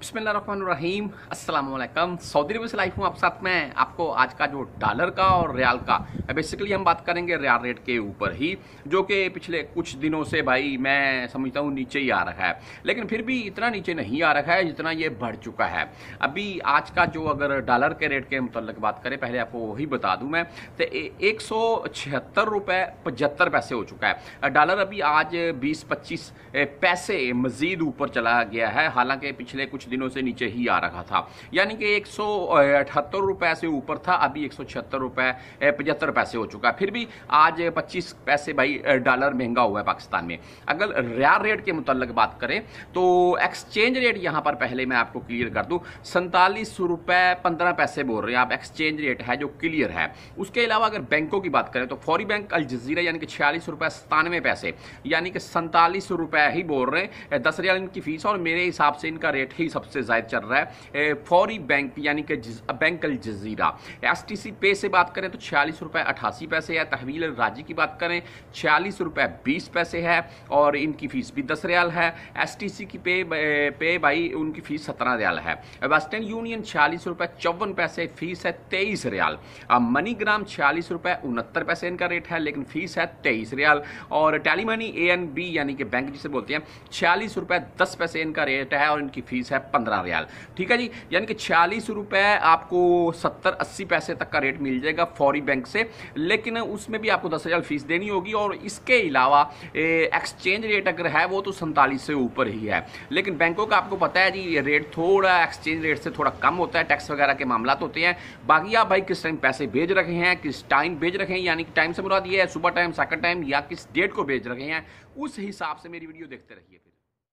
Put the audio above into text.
बसमीम अल्लाम सऊदी अरब से लाइफ हूँ आप साथ में आपको आज का जो डॉलर का और रियाल का बेसिकली हम बात करेंगे रियाल रेट के ऊपर ही जो कि पिछले कुछ दिनों से भाई मैं समझता हूँ नीचे ही आ रहा है लेकिन फिर भी इतना नीचे नहीं आ रहा है जितना ये बढ़ चुका है अभी आज का जो अगर डॉलर के रेट के मुतलक बात करें पहले आपको वही बता दूँ मैं तो एक सौ छिहत्तर रुपये पचहत्तर पैसे हो चुका है डॉलर अभी आज बीस पच्चीस पैसे मज़ीद ऊपर चला गया है हालांकि पिछले कुछ दिनों से नीचे ही आ रहा था यानी कि एक सौ अठहत्तर रुपये से ऊपर था अभी एक सौ छिहत्तर रुपये पचहत्तर पैसे हो चुका है फिर भी आज पच्चीस पैसे भाई डॉलर महंगा हुआ है पाकिस्तान में अगर रियाल रेट के मुतलक बात करें तो एक्सचेंज रेट यहाँ पर पहले मैं आपको क्लियर कर दूँ सैंतालीस रुपये पंद्रह पैसे बोल रहे हैं आप एक्सचेंज रेट है जो क्लियर है उसके अलावा अगर बैंकों की बात करें तो फौरी बैंक अल जजीरा यानी कि छियालीस रुपये सतानवे पैसे यानी कि सैंतालीस रुपये ही बोल रहे हैं दस रियाल इनकी फीस और मेरे हिसाब से इनका रेट ही सबसे ज़्यादा चल रहा है फौरी बैंक यानी कि bank Al Jazeera S T C pay से बात करें तो छियालीस रुपये अट्ठासी पैसे है तहवील राजी की बात करें छियालीस रुपये बीस पैसे है और इनकी फ़ीस भी दस रियाल है एस टी सी की पे पे भाई उनकी फ़ीस सत्रह रियाल है वेस्टर्न यूनियन छियालीस रुपये चौवन पैसे फ़ीस है तेईस रियाल मनी ग्राम छियालीस रुपये उनहत्तर पैसे इनका रेट है लेकिन फ़ीस है तेईस रियाल और tele money A N B यानी कि बैंक जिसे बोलते हैं छियालीस रुपये दस पैसे इनका रेट है और इनकी फ़ीस है पंद्रह रियाल ठीक है जी यानी कि छियालीस रुपये आपको सत्तर अस्सी पैसे तक का रेट मिल जाएगा फौरी बैंक से लेकिन उसमें भी आपको दस हज़ार फीस देनी होगी और इसके अलावा एक्सचेंज रेट अगर है वो तो सैंतालीस से ऊपर ही है लेकिन बैंकों का आपको पता है जी ये रेट थोड़ा एक्सचेंज रेट से थोड़ा कम होता है टैक्स वगैरह के मामला तो होते हैं बाकी आप भाई किस टाइम पैसे भेज रखे हैं किस टाइम भेज रखे हैं यानी कि टाइम से मुराद ये है सुबह टाइम सेकंड टाइम या किस डेट को भेज रखे हैं उस हिसाब से मेरी वीडियो देखते रहिए फिर